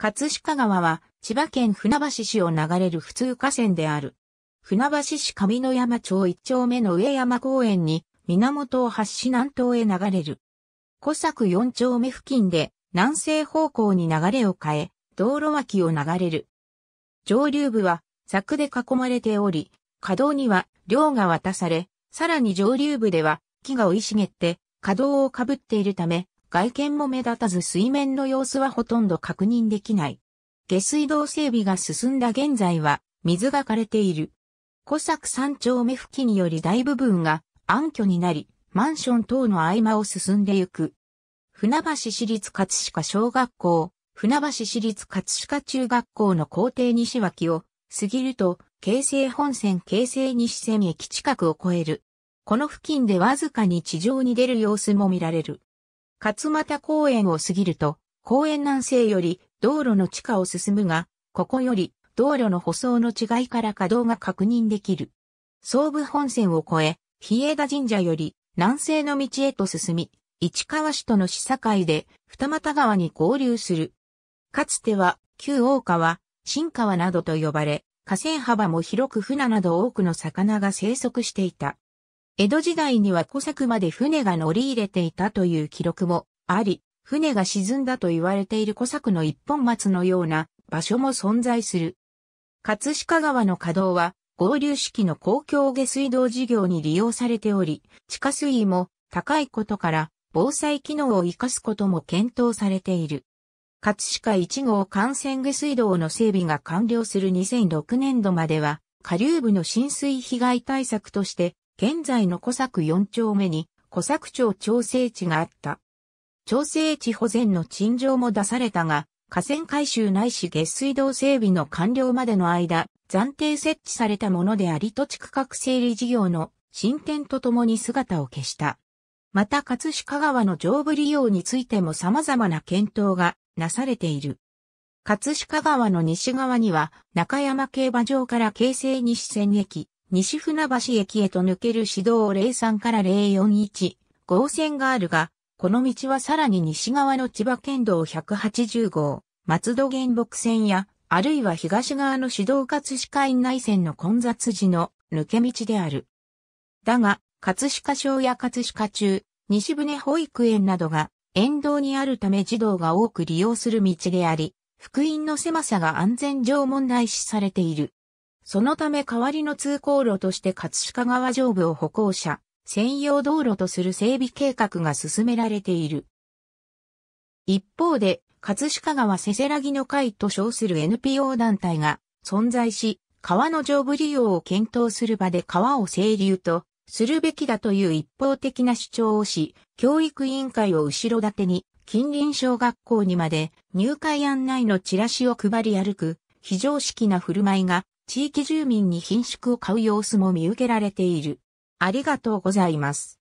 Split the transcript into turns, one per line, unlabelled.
葛飾川は千葉県船橋市を流れる普通河川である。船橋市上野山町一丁目の上山公園に源を発し南東へ流れる。小作四丁目付近で南西方向に流れを変え、道路脇を流れる。上流部は柵で囲まれており、河道には量が渡され、さらに上流部では木が生い茂って、河道をかぶっているため、外見も目立たず水面の様子はほとんど確認できない。下水道整備が進んだ現在は水が枯れている。小作山頂目付近により大部分が暗渠になり、マンション等の合間を進んでいく。船橋市立葛飾小学校、船橋市立葛飾中学校の校庭西脇を過ぎると、京成本線京成西線駅近くを越える。この付近でわずかに地上に出る様子も見られる。勝又公園を過ぎると、公園南西より道路の地下を進むが、ここより道路の舗装の違いから稼働が確認できる。総武本線を越え、日枝神社より南西の道へと進み、市川市との市境で二俣川に合流する。かつては旧大川、新川などと呼ばれ、河川幅も広く船など多くの魚が生息していた。江戸時代には小作まで船が乗り入れていたという記録もあり、船が沈んだと言われている小作の一本松のような場所も存在する。葛飾川の稼働は合流式の公共下水道事業に利用されており、地下水位も高いことから防災機能を活かすことも検討されている。葛飾1号幹線下水道の整備が完了する2006年度までは、下流部の浸水被害対策として現在の小作4丁目に小作町調整地があった。調整地保全の陳情も出されたが、河川改修ないし下水道整備の完了までの間、暫定設置されたものであり土地区画整理事業の進展とともに姿を消した。また、葛飾川の上部利用についても様々な検討がなされている。葛飾川の西側には中山競馬場から京成西線駅、西船橋駅へと抜ける市道03から041号線があるが、この道はさらに西側の千葉県道180号、松戸原木線や、あるいは東側の市道葛飾院内線の混雑時の抜け道である。だが、葛飾小や葛飾中、西船保育園などが沿道にあるため児童が多く利用する道であり、福音の狭さが安全上問題視されている。そのため代わりの通行路として葛飾川上部を歩行者、専用道路とする整備計画が進められている。一方で、葛飾川せせらぎの会と称する NPO 団体が存在し、川の上部利用を検討する場で川を清流とするべきだという一方的な主張をし、教育委員会を後ろ盾に近隣小学校にまで入会案内のチラシを配り歩く非常識な振る舞いが地域住民に品種を買う様子も見受けられている。ありがとうございます。